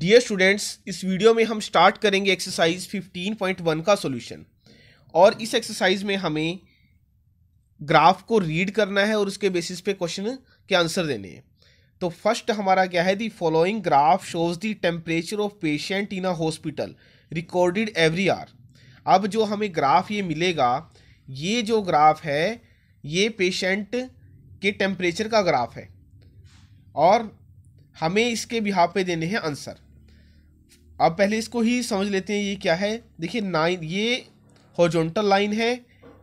dear students इस video में हम स्टार्ट करेंगे एक्सरसाइज 15.1 का सॉल्यूशन और इस एक्सरसाइज में हमें ग्राफ को रीड करना है और उसके बेसिस पे क्वेश्चन के आंसर देने हैं तो फर्स्ट हमारा क्या है the following graph shows the temperature of patient in a hospital recorded every hour अब जो हमें ग्राफ ये मिलेगा ये जो ग्राफ है ये पेशेंट के टेम्परेचर का ग्राफ है और हमें इसके बिहाव पे देने हैं आंसर अब पहले इसको ही समझ लेते हैं ये क्या है देखिए नाइन ये हॉर्जोंटल लाइन है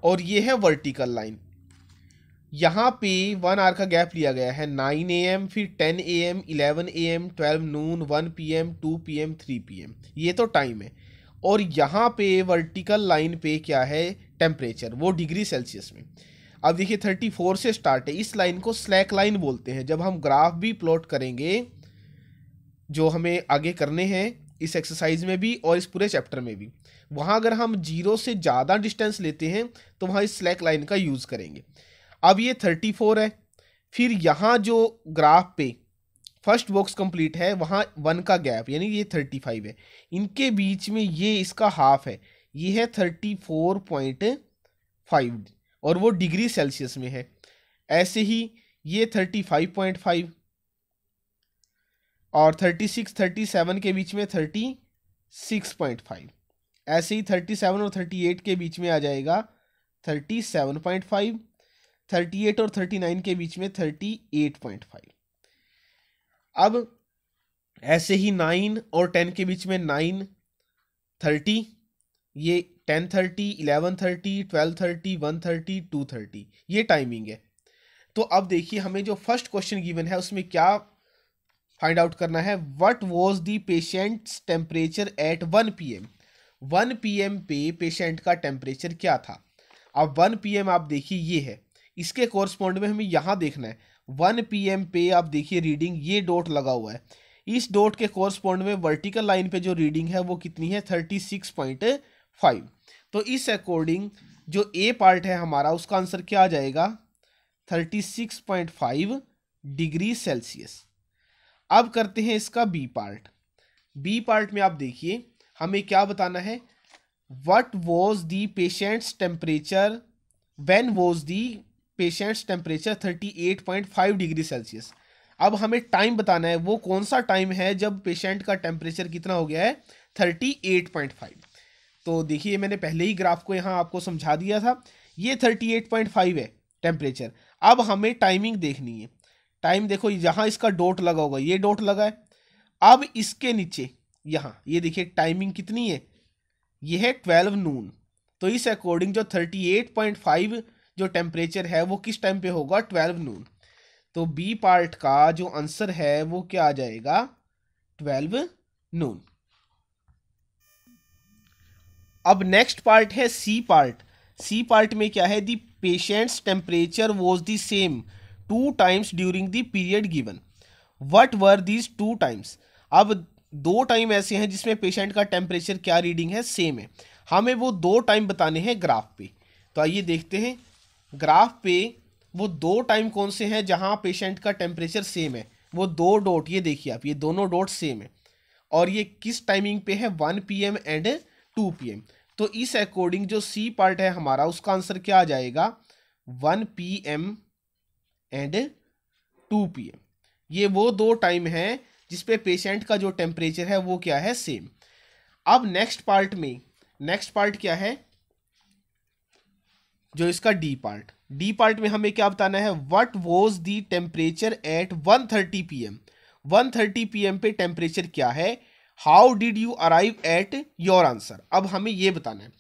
और ये है वर्टिकल लाइन यहाँ पे वन आर का गैप लिया गया है नाइन ए एम फिर ten A M eleven A M twelve noon one P M two P M three P M ये तो टाइम है और यहाँ पे वर्टिकल लाइन पे क्या है टेम्परेचर वो डिग्री सेल्सियस में अब देखिए थर्टी फोर से स्टार्ट है इस लाइन को स्लैक लाइन बोलते हैं जब हम ग्राफ भी प्लॉट करेंगे जो हमें आगे करने हैं इस एक्सरसाइज में भी और इस पूरे चैप्टर में भी वहाँ अगर हम जीरो से ज़्यादा डिस्टेंस लेते हैं तो वहाँ इस स्लैक लाइन का यूज़ करेंगे अब ये थर्टी फोर है फिर यहाँ जो ग्राफ पे फर्स्ट बॉक्स कंप्लीट है वहाँ वन का गैप यानी ये थर्टी फाइव है इनके बीच में ये इसका हाफ है ये है थर्टी फोर पॉइंट फाइव और वो डिग्री सेल्सियस में है ऐसे ही ये थर्टी फाइव पॉइंट फाइव और थर्टी सिक्स थर्टी सेवन के बीच में थर्टी सिक्स पॉइंट फाइव ऐसे ही थर्टी सेवन और थर्टी एट के बीच में आ जाएगा thirty seven point five thirty eight और थर्टी नाइन के बीच में थर्टी एट पॉइंट फाइव अब ऐसे ही नाइन और टेन के बीच में नाइन थर्टी ये ten thirty eleven thirty twelve thirty one thirty two thirty ये टाइमिंग है तो अब देखिए हमें जो फर्स्ट क्वेश्चन गिवन है उसमें क्या फाइंड आउट करना है what was the patient's temperature at one P M one P M पे पेशेंट का टेम्परेचर क्या था अब वन पी एम आप देखिए ये है इसके कॉरस्पॉन्ड में हमें यहाँ देखना है वन पी एम पे आप देखिए रीडिंग ये डॉट लगा हुआ है इस डॉट के कॉरस्पॉन्ड में वर्टिकल लाइन पे जो रीडिंग है वो कितनी है थर्टी सिक्स पॉइंट फाइव तो इस अकॉर्डिंग जो ए पार्ट है हमारा उसका आंसर क्या आ जाएगा thirty six point five degree Celsius अब करते हैं इसका बी पार्ट बी पार्ट में आप देखिए हमें क्या बताना है what was the patient's temperature when was the patient's temperature thirty eight point five degree Celsius अब हमें टाइम बताना है वो कौन सा टाइम है जब पेशेंट का टेम्परेचर कितना हो गया है थर्टी एट पॉइंट फाइव तो देखिए मैंने पहले ही ग्राफ को यहाँ आपको समझा दिया था ये थर्टी एट पॉइंट फाइव है टेम्परेचर अब हमें टाइमिंग देखनी है टाइम देखो यहाँ इसका डोट लगा होगा ये डोट लगा है अब इसके नीचे यहाँ ये देखिए टाइमिंग कितनी है ये है ट्वेल्व नून तो इस अकॉर्डिंग जो थर्टी एट पॉइंट फाइव जो टेम्परेचर है वो किस टाइम पे होगा ट्वेल्व नून तो बी पार्ट का जो आंसर है वो क्या आ जाएगा ट्वेल्व नून अब नेक्स्ट पार्ट है सी पार्ट सी पार्ट में क्या है the patient's temperature was the same two times during the period given what were these two times अब दो टाइम ऐसे हैं जिसमें पेशेंट का टेम्परेचर क्या रीडिंग है सेम है हमें वो दो टाइम बताने हैं ग्राफ पे तो आइए देखते हैं ग्राफ पे वो दो टाइम कौन से हैं जहाँ पेशेंट का टेम्परेचर सेम है वो दो डॉट ये देखिए आप ये दोनों डॉट सेम है और ये किस टाइमिंग पे है one P M and two P M तो इस अकॉर्डिंग जो सी पार्ट है हमारा उसका आंसर क्या आ जाएगा one P M and two P M ये वो दो टाइम है जिसपे पेशेंट का जो टेम्परेचर है वो क्या है सेम अब नेक्स्ट पार्ट में नेक्स्ट पार्ट क्या है जो इसका डी पार्ट डी पार्ट में हमें क्या बताना है what was the temperature at one thirty P M one thirty P M पे टेम्परेचर क्या है how did you arrive at your answer अब हमें ये बताना है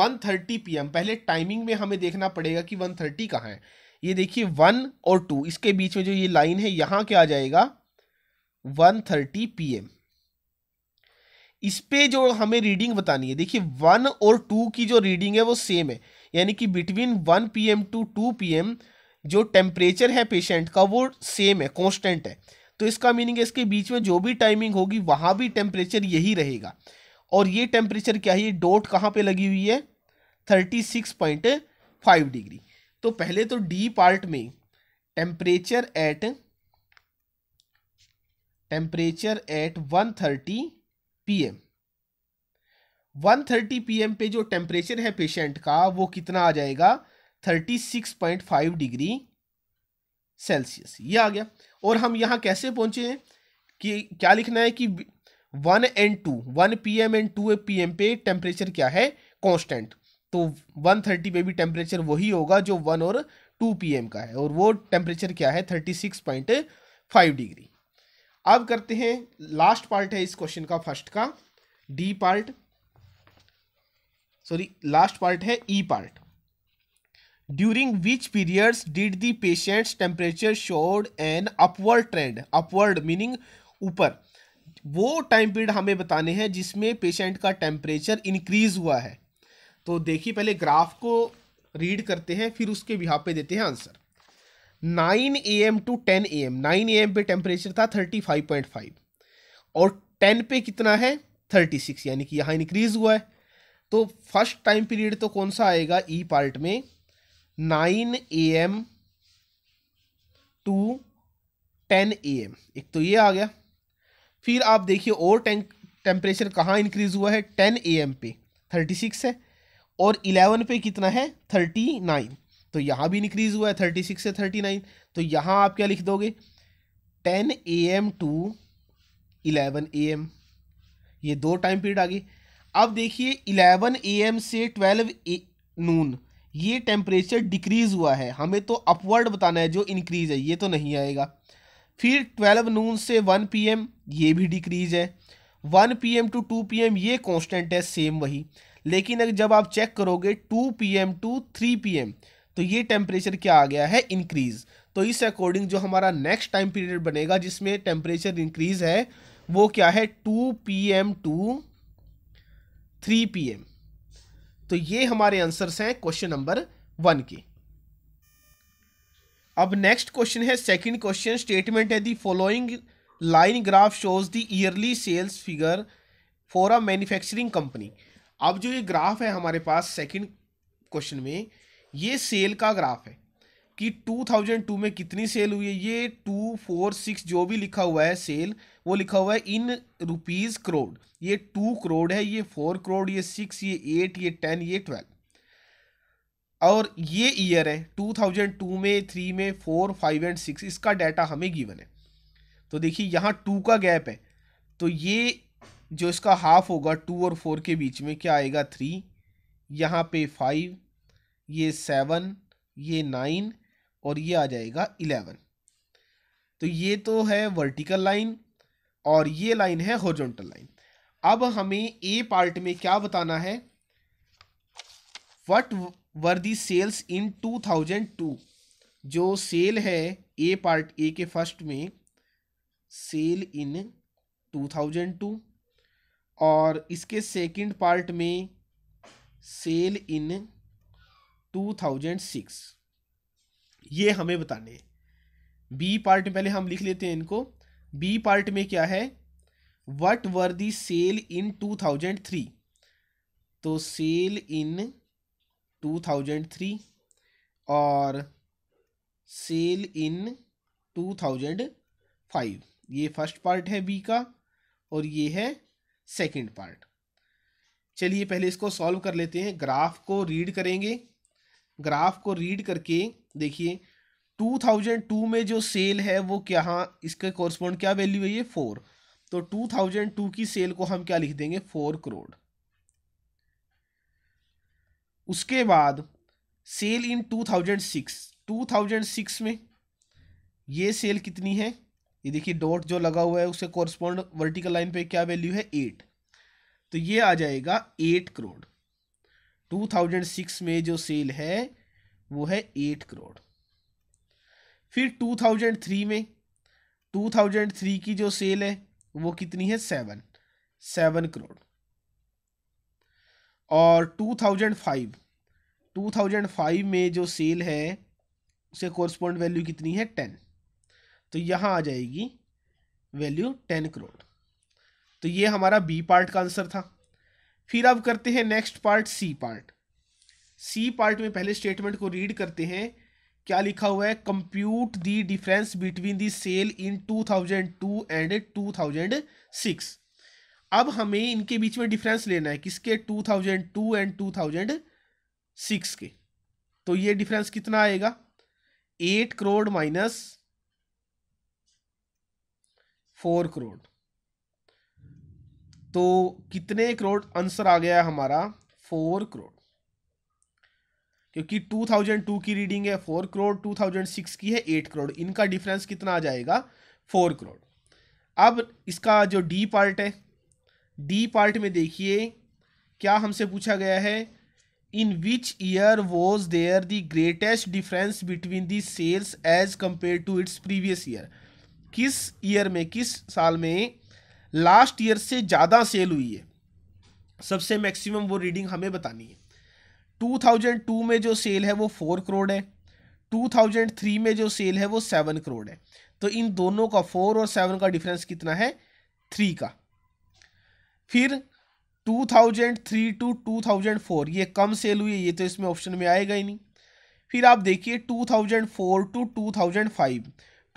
वन थर्टी पी एम पहले टाइमिंग में हमें देखना पड़ेगा कि वन थर्टी कहाँ है ये देखिए वन और टू इसके बीच में जो ये लाइन है यहाँ क्या आ जाएगा वन थर्टी पी एम इस पे जो हमें रीडिंग बतानी है देखिए वन और टू की जो रीडिंग है वो सेम है यानी कि between one P M to two P M जो टेम्परेचर है पेशेंट का वो सेम है कॉन्स्टेंट है तो इसका मीनिंग है इसके बीच में जो भी टाइमिंग होगी वहाँ भी टेम्परेचर यही रहेगा और ये टेम्परेचर क्या है ये डोट कहाँ पे लगी हुई है thirty six point five degree तो पहले तो डी पार्ट में temperature at temperature at one thirty P M one thirty पे जो टेम्परेचर है पेशेंट का वो कितना आ जाएगा thirty six point five degree Celsius ये आ गया और हम यहाँ कैसे पहुँचे हैं कि क्या लिखना है कि one and two one P M and two P M पे टेम्परेचर क्या है कांस्टेंट तो 130 पे भी टेम्परेचर वही होगा जो 1 और 2 पीएम का है और वो टेम्परेचर क्या है 36.5 डिग्री अब करते हैं लास्ट पार्ट है इस क्वेश्चन का फर्स्ट का D part sorry last part है E part during which periods did the patient's temperature showed an upward trend upward meaning ऊपर वो टाइम पीरियड हमें बताने हैं जिसमें पेशेंट का टेम्परेचर इंक्रीज हुआ है तो देखिए पहले ग्राफ को रीड करते हैं फिर उसके बिहाव पे देते हैं answer nine A M to ten A M nine A M पे टेम्परेचर था थर्टी फाइव पॉइंट फाइव और टेन पे कितना है थर्टी सिक्स यानी कि यहाँ इंक्रीज हुआ है तो फर्स्ट टाइम पीरियड तो कौन सा आएगा ई e पार्ट में nine A M to ten A M एक तो ये आ गया फिर आप देखिए और टेम्परेचर कहाँ इंक्रीज हुआ है टेन ए एम पे थर्टी सिक्स है और इलेवन पे कितना है थर्टी नाइन तो यहाँ भी इंक्रीज हुआ है थर्टी सिक्स से थर्टी नाइन तो यहाँ आप क्या लिख दोगे ten A M to eleven A M ये दो टाइम पीरियड आ गए अब देखिए इलेवन ए एम से ट्वेल्व ए नून ये टेम्परेचर डिक्रीज हुआ है हमें तो अपवर्ड बताना है जो इंक्रीज है ये तो नहीं आएगा फिर ट्वेल्व नून से वन पी एम ये भी डिक्रीज है one P M to two P M ये कॉन्स्टेंट है सेम वही लेकिन अगर जब आप चेक करोगे two P M to three P M तो ये टेम्परेचर क्या आ गया है इंक्रीज़ तो इस अकॉर्डिंग जो हमारा नेक्स्ट टाइम पीरियड बनेगा जिसमें टेम्परेचर इंक्रीज़ है वो क्या है two P M to three P M तो ये हमारे आंसर्स हैं क्वेश्चन नंबर वन के अब नेक्स्ट क्वेश्चन है सेकंड क्वेश्चन स्टेटमेंट है the following line graph shows the yearly sales figure for a manufacturing company अब जो ये ग्राफ है हमारे पास सेकंड क्वेश्चन में ये सेल का ग्राफ है कि 2002 में कितनी सेल हुई है ये टू फोर सिक्स जो भी लिखा हुआ है सेल वो लिखा हुआ है इन रुपीज़ करोड़ ये टू करोड़ है ये फोर करोड़ ये सिक्स ये एट ये टेन ये ट्वेल्व और ये ईयर है 2002 में थ्री में फोर फाइव एंड सिक्स इसका डाटा हमें गिवन है तो देखिए यहाँ टू का गैप है तो ये जो इसका हाफ होगा टू और फोर के बीच में क्या आएगा थ्री यहाँ पे फाइव ये सेवन ये नाइन और ये आ जाएगा इलेवन तो ये तो है वर्टिकल लाइन और ये लाइन है हॉरिजॉन्टल लाइन अब हमें ए पार्ट में क्या बताना है what were the sales in two thousand two जो सेल है ए पार्ट ए के फर्स्ट में sale in two thousand two और इसके सेकंड पार्ट में सेल इन 2006 ये हमें बताने बी पार्ट में पहले हम लिख लेते हैं इनको बी पार्ट में क्या है वट वर दी सेल इन 2003 तो सेल इन 2003 और सेल इन 2005 ये फर्स्ट पार्ट है बी का और ये है सेकेंड पार्ट चलिए पहले इसको सॉल्व कर लेते हैं ग्राफ को रीड करेंगे ग्राफ को रीड करके देखिए 2002 में जो सेल है वो क्या हाँ, इसके कॉरस्पॉन्ड क्या वैल्यू है ये फोर तो 2002 की सेल को हम क्या लिख देंगे फोर करोड़ उसके बाद सेल इन 2006 2006 में ये सेल कितनी है ये देखिए डॉट जो लगा हुआ है उससे कॉरस्पॉन्ड वर्टिकल लाइन पे क्या वैल्यू है एट तो ये आ जाएगा eight crore two thousand six में जो सेल है वो है एट करोड़ फिर टू थाउजेंड थ्री में टू थाउजेंड थ्री की जो सेल है वो कितनी है सेवन सेवन करोड़ और two thousand five two thousand five में जो सेल है उसे कॉरस्पॉन्ड वैल्यू कितनी है टेन तो यहाँ आ जाएगी वैल्यू टेन करोड़ तो ये हमारा बी पार्ट का आंसर था फिर अब करते हैं next part C part C part में पहले स्टेटमेंट को रीड करते हैं क्या लिखा हुआ है compute the difference between the sale in 2002 and 2006 अब हमें इनके बीच में डिफरेंस लेना है किसके 2002 एंड 2006 के तो ये डिफरेंस कितना आएगा eight crore minus four crore तो कितने करोड़ आंसर आ गया हमारा फोर करोड़ क्योंकि 2002 की रीडिंग है फोर करोड़ 2006 की है एट करोड़ इनका डिफरेंस कितना आ जाएगा फोर करोड़ अब इसका जो डी पार्ट है डी पार्ट में देखिए क्या हमसे पूछा गया है in which year was there the greatest difference between the sales as compare to its previous year किस ईयर में किस साल में लास्ट ईयर से ज़्यादा सेल हुई है सबसे मैक्सिमम वो रीडिंग हमें बतानी है 2002 में जो सेल है वो फोर करोड़ है 2003 में जो सेल है वो सेवन करोड़ है तो इन दोनों का फोर और सेवन का डिफरेंस कितना है थ्री का फिर 2003 टू 2004 ये कम सेल हुई है ये तो इसमें ऑप्शन में आएगा ही नहीं फिर आप देखिए 2004 टू 2005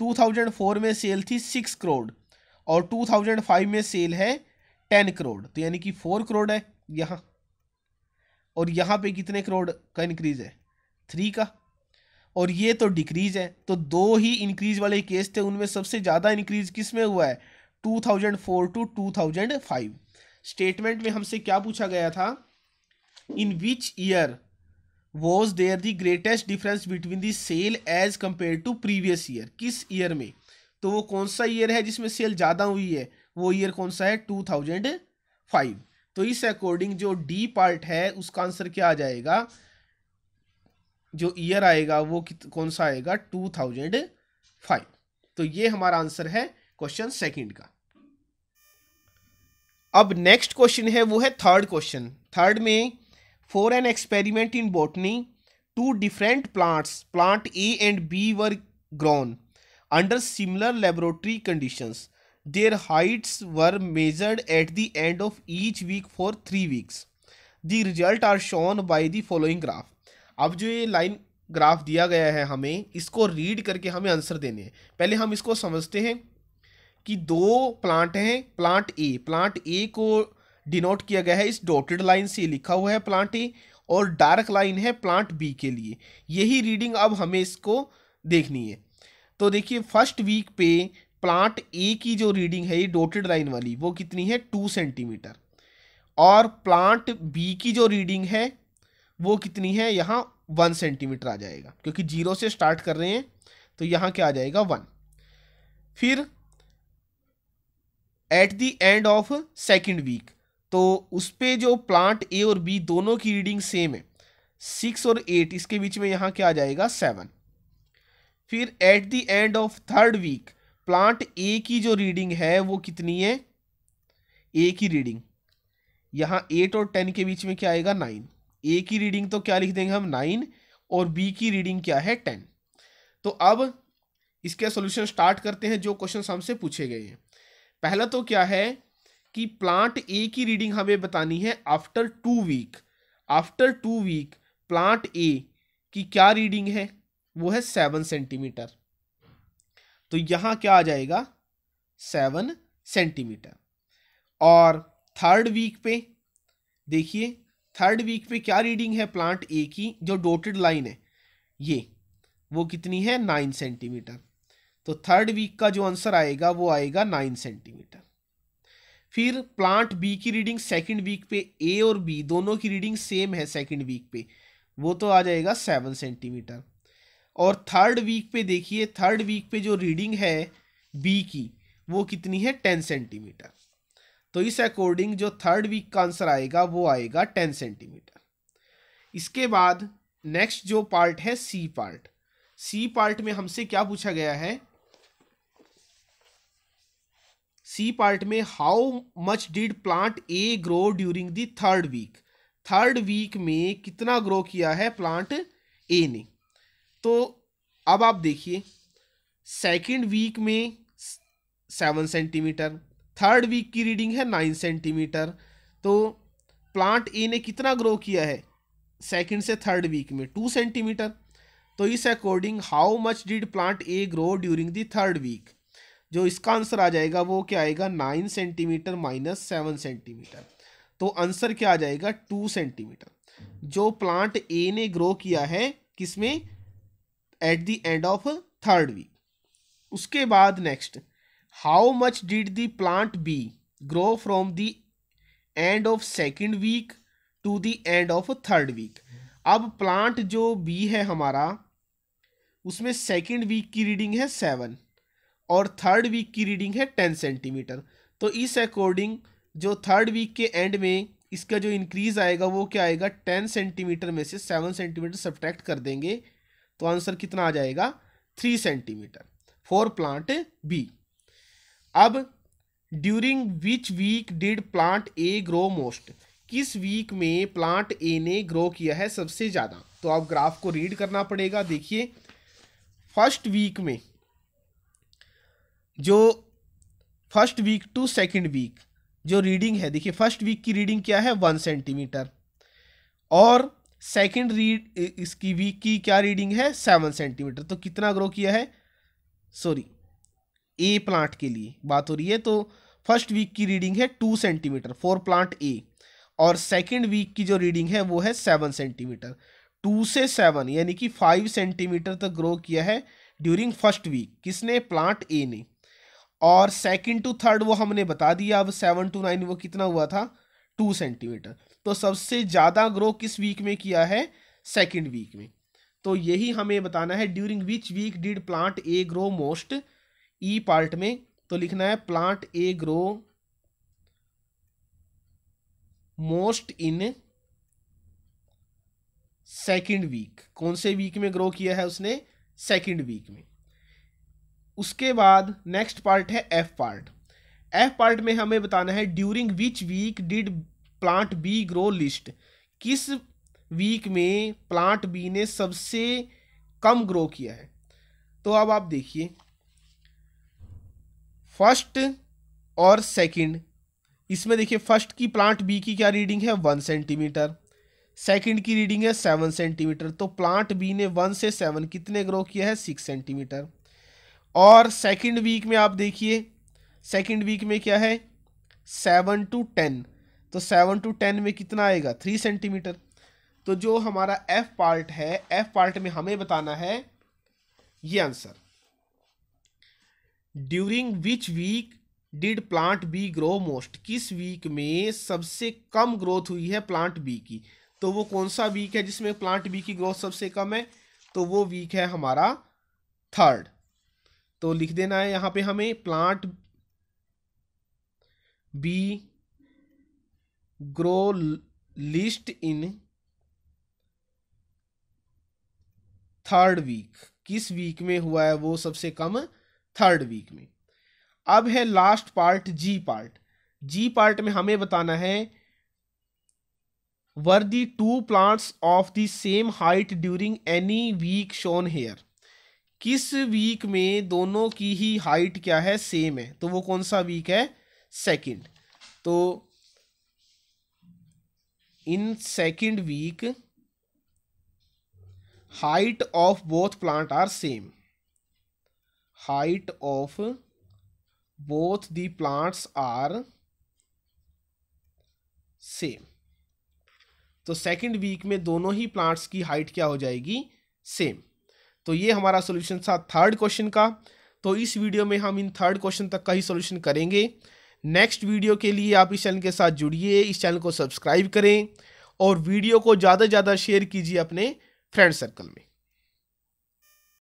2004 में सेल थी सिक्स करोड़ और 2005 में सेल है टेन करोड़ तो यानी कि फोर करोड़ है यहाँ और यहाँ पे कितने करोड़ का इंक्रीज है थ्री का और ये तो डिक्रीज है तो दो ही इंक्रीज वाले केस थे उनमें सबसे ज़्यादा इंक्रीज किस में हुआ है 2004 टू 2005 स्टेटमेंट में हमसे क्या पूछा गया था in which year was there the greatest difference between the sale as compare to previous year किस ईयर में तो वो कौन सा ईयर है जिसमें सेल ज़्यादा हुई है वो ईयर कौन सा है टू थाउजेंड फाइव तो इस अकॉर्डिंग जो डी पार्ट है उसका आंसर क्या आ जाएगा जो ईयर आएगा वो कौन सा आएगा टू थाउजेंड फाइव तो ये हमारा आंसर है क्वेश्चन सेकंड का अब नेक्स्ट क्वेश्चन है वो है थर्ड क्वेश्चन थर्ड में for an experiment in botany two different plants plant A and B were grown under similar laboratory conditions their heights were measured at the end of each week for 3 weeks the result are shown by the following graph अब जो ये line graph दिया गया है हमें इसको read करके हमें आंसर देने हैं पहले हम इसको समझते हैं कि दो प्लांट हैं प्लांट ए प्लांट ए को डिनोट किया गया है इस डॉटेड लाइन से लिखा हुआ है प्लांट ए और डार्क लाइन है प्लांट बी के लिए यही रीडिंग अब हमें इसको देखनी है तो देखिए फर्स्ट वीक पे प्लांट ए की जो रीडिंग है ये डॉटेड लाइन वाली वो कितनी है टू सेंटीमीटर और प्लांट बी की जो रीडिंग है वो कितनी है यहाँ वन सेंटीमीटर आ जाएगा क्योंकि जीरो से स्टार्ट कर रहे हैं तो यहाँ क्या आ जाएगा वन फिर at the end of second week तो उस पर जो प्लांट ए और बी दोनों की रीडिंग सेम है सिक्स और एट इसके बीच में यहाँ क्या आ जाएगा सेवन फिर at the end of third week plant A की जो रीडिंग है वो कितनी है ए की रीडिंग यहाँ एट और टेन के बीच में क्या आएगा नाइन ए की रीडिंग तो क्या लिख देंगे हम नाइन और बी की रीडिंग क्या है टेन तो अब इसके सॉल्यूशन स्टार्ट करते हैं जो क्वेश्चन हमसे पूछे गए हैं पहला तो क्या है कि प्लांट ए की रीडिंग हमें बतानी है after two week after two week plant A की क्या रीडिंग है वो है सेवन सेंटीमीटर तो यहाँ क्या आ जाएगा सेवन सेंटीमीटर और थर्ड वीक पे देखिए थर्ड वीक पे क्या रीडिंग है प्लांट ए की जो डोटेड लाइन है ये वो कितनी है नाइन सेंटीमीटर तो थर्ड वीक का जो आंसर आएगा वो आएगा नाइन सेंटीमीटर फिर प्लांट बी की रीडिंग सेकंड वीक पे ए और बी दोनों की रीडिंग सेम है सेकंड वीक पे वो तो आ जाएगा सेवन सेंटीमीटर और थर्ड वीक पे देखिए थर्ड वीक पे जो रीडिंग है बी की वो कितनी है टेन सेंटीमीटर तो इस अकॉर्डिंग जो थर्ड वीक का आंसर आएगा वो आएगा टेन सेंटीमीटर इसके बाद नेक्स्ट जो पार्ट है सी पार्ट सी पार्ट में हमसे क्या पूछा गया है सी पार्ट में how much did plant A grow during the third week third week में कितना ग्रो किया है प्लांट ए ने तो अब आप देखिए सेकेंड वीक में सेवन सेंटीमीटर थर्ड वीक की रीडिंग है नाइन सेंटीमीटर तो प्लांट ए ने कितना ग्रो किया है सेकेंड से थर्ड वीक में टू सेंटीमीटर तो इस according how much did plant A grow during the third week जो इसका आंसर आ जाएगा वो क्या आएगा nine centimetre minus seven centimetre तो आंसर क्या आ जाएगा टू सेंटीमीटर जो प्लांट ए ने ग्रो किया है किसमें at the end of third week उसके बाद next how much did the plant B grow from the end of second week to the end of third week अब plant जो B है हमारा उसमें सेकेंड वीक की रीडिंग है seven और थर्ड वीक की रीडिंग है टेन सेंटीमीटर तो इस अकॉर्डिंग जो थर्ड वीक के एंड में इसका जो इंक्रीज आएगा वो क्या आएगा टेन सेंटीमीटर में से सेवन सेंटीमीटर सब्ट्रैक्ट कर देंगे तो आंसर कितना आ जाएगा three centimetre for plant B अब during which week did plant A grow most किस वीक में प्लांट ए ने ग्रो किया है सबसे ज़्यादा तो आप ग्राफ को रीड करना पड़ेगा देखिए फर्स्ट वीक में जो first week to second week जो रीडिंग है देखिए फर्स्ट वीक की रीडिंग क्या है वन सेंटीमीटर और सेकंड रीड इसकी वीक की क्या रीडिंग है सेवन सेंटीमीटर तो कितना ग्रो किया है सॉरी ए प्लांट के लिए बात हो रही है तो फर्स्ट वीक की रीडिंग है two centimetre for plant A और सेकंड वीक की जो रीडिंग है वो है सेवन सेंटीमीटर टू से सेवन यानी कि फाइव सेंटीमीटर तक ग्रो किया है ड्यूरिंग फर्स्ट वीक किसने प्लांट ए ने और सेकंड टू थर्ड वो हमने बता दिया अब सेवन टू नाइन वो कितना हुआ था टू सेंटीमीटर तो सबसे ज़्यादा ग्रो किस वीक में किया है सेकेंड वीक में तो यही हमें बताना है during which week did plant A grow most E part में तो लिखना है plant A grow most in second week कौन से वीक में ग्रो किया है उसने सेकंड वीक में उसके बाद नेक्स्ट पार्ट है एफ पार्ट एफ पार्ट में हमें बताना है during which week did plant B grow least किस वीक में प्लांट बी ने सबसे कम ग्रो किया है तो अब आप देखिए फर्स्ट और सेकंड इसमें देखिए फर्स्ट की प्लांट बी की क्या रीडिंग है वन सेंटीमीटर सेकंड की रीडिंग है सेवन सेंटीमीटर तो प्लांट बी ने वन से सेवन कितने ग्रो किया है सिक्स सेंटीमीटर और सेकंड वीक में आप देखिए सेकंड वीक में क्या है सेवन टू टेन तो सेवन टू टेन में कितना आएगा थ्री सेंटीमीटर तो जो हमारा एफ पार्ट है एफ पार्ट में हमें बताना है ये answer during which week did plant B grow most किस वीक में सबसे कम ग्रोथ हुई है प्लांट बी की तो वो कौन सा वीक है जिसमें प्लांट बी की ग्रोथ सबसे कम है तो वो वीक है हमारा थर्ड तो लिख देना है यहां पे हमें plant B grow least in third week किस वीक में हुआ है वो सबसे कम थर्ड वीक में अब है last part G part G part में हमें बताना है were the two plants of the same height during any week shown here किस वीक में दोनों की ही हाइट क्या है सेम है तो वो कौन सा वीक है सेकंड तो in second week height of both plant are same height of both the plants are same तो सेकंड वीक में दोनों ही प्लांट्स की हाइट क्या हो जाएगी सेम तो ये हमारा सोल्यूशन था थर्ड क्वेश्चन का तो इस वीडियो में हम इन थर्ड क्वेश्चन तक का ही सोल्यूशन करेंगे नेक्स्ट वीडियो के लिए आप इस चैनल के साथ जुड़िए इस चैनल को सब्सक्राइब करें और वीडियो को ज़्यादा से ज़्यादा शेयर कीजिए अपने फ्रेंड सर्कल में